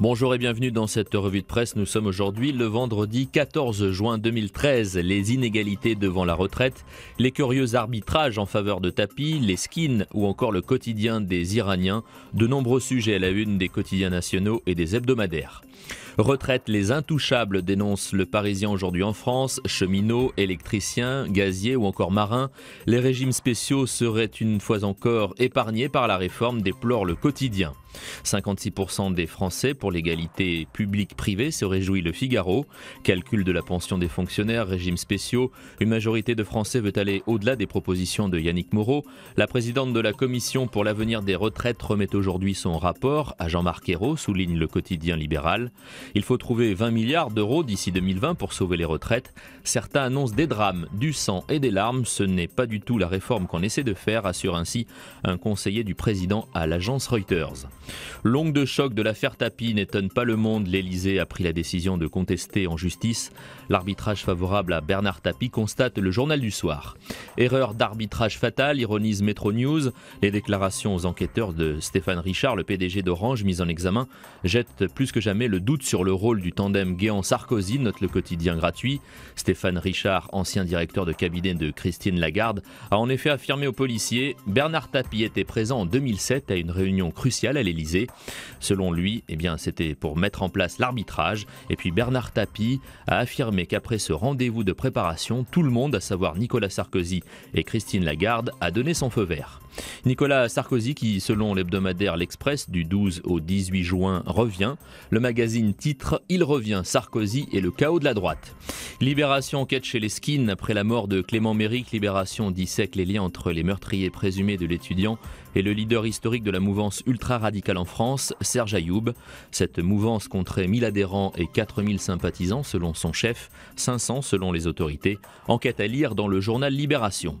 Bonjour et bienvenue dans cette revue de presse. Nous sommes aujourd'hui le vendredi 14 juin 2013. Les inégalités devant la retraite, les curieux arbitrages en faveur de tapis, les skins ou encore le quotidien des Iraniens. De nombreux sujets à la une des quotidiens nationaux et des hebdomadaires. Retraite, les intouchables dénoncent le Parisien aujourd'hui en France. Cheminots, électriciens, gaziers ou encore marins. Les régimes spéciaux seraient une fois encore épargnés par la réforme, déplore le quotidien. 56% des Français pour l'égalité publique-privée, se réjouit le Figaro. Calcul de la pension des fonctionnaires, régime spéciaux, une majorité de Français veut aller au-delà des propositions de Yannick Moreau. La présidente de la Commission pour l'avenir des retraites remet aujourd'hui son rapport à Jean-Marc Ayrault, souligne le quotidien libéral. Il faut trouver 20 milliards d'euros d'ici 2020 pour sauver les retraites. Certains annoncent des drames, du sang et des larmes. Ce n'est pas du tout la réforme qu'on essaie de faire, assure ainsi un conseiller du président à l'agence Reuters. Longue de choc de l'affaire Tapie, n'étonne pas le monde, l'Elysée a pris la décision de contester en justice. L'arbitrage favorable à Bernard Tapie constate le journal du soir. Erreur d'arbitrage fatale, ironise Metro News. Les déclarations aux enquêteurs de Stéphane Richard, le PDG d'Orange, mis en examen, jettent plus que jamais le doute sur le rôle du tandem Guéant-Sarkozy, note le quotidien gratuit. Stéphane Richard, ancien directeur de cabinet de Christine Lagarde, a en effet affirmé aux policiers Bernard Tapie était présent en 2007 à une réunion cruciale à l'Elysée. Selon lui, eh bien, c'était pour mettre en place l'arbitrage. Et puis Bernard Tapie a affirmé qu'après ce rendez-vous de préparation, tout le monde, à savoir Nicolas Sarkozy et Christine Lagarde, a donné son feu vert. Nicolas Sarkozy, qui selon l'hebdomadaire L'Express du 12 au 18 juin revient, le magazine titre Il revient Sarkozy et le chaos de la droite. Libération quête chez les skins après la mort de Clément Méric, Libération dissèque les liens entre les meurtriers présumés de l'étudiant et le leader historique de la mouvance ultra-radicale en France, Serge Ayoub. Cette mouvance compterait 1000 adhérents et 4000 sympathisants selon son chef, 500 selon les autorités. Enquête à lire dans le journal Libération.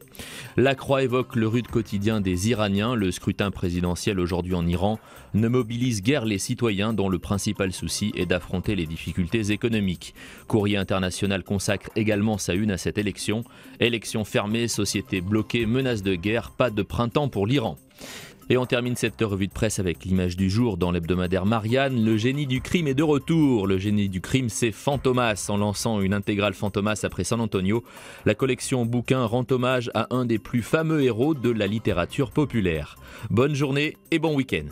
La Croix évoque le rude quotidien des Iraniens. Le scrutin présidentiel aujourd'hui en Iran ne mobilise guère les citoyens dont le principal souci est d'affronter les difficultés économiques. Courrier international consacre également sa une à cette élection. Élection fermée, société bloquée, menace de guerre, pas de printemps pour l'Iran. Et on termine cette revue de presse avec l'image du jour dans l'hebdomadaire Marianne. Le génie du crime est de retour. Le génie du crime, c'est Fantomas. En lançant une intégrale Fantomas après San Antonio, la collection bouquin rend hommage à un des plus fameux héros de la littérature populaire. Bonne journée et bon week-end.